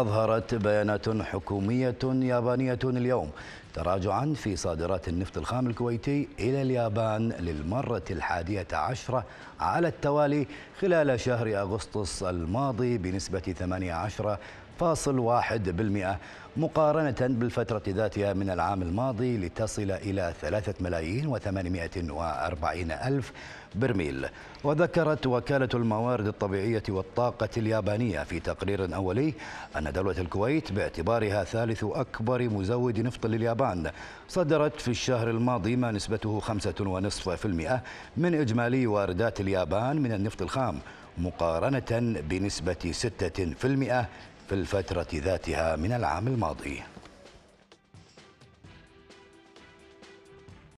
أظهرت بيانات حكومية يابانية اليوم تراجعا في صادرات النفط الخام الكويتي إلى اليابان للمرة الحادية عشرة على التوالي خلال شهر أغسطس الماضي بنسبة 18.1% مقارنة بالفترة ذاتها من العام الماضي لتصل إلى 3 ملايين و840 ألف برميل وذكرت وكالة الموارد الطبيعية والطاقة اليابانية في تقرير أولي أن دولة الكويت باعتبارها ثالث أكبر مزود نفط لليابان اليابان صدرت في الشهر الماضي ما نسبته 5.5% من إجمالي واردات اليابان من النفط الخام مقارنة بنسبة 6% في الفترة ذاتها من العام الماضي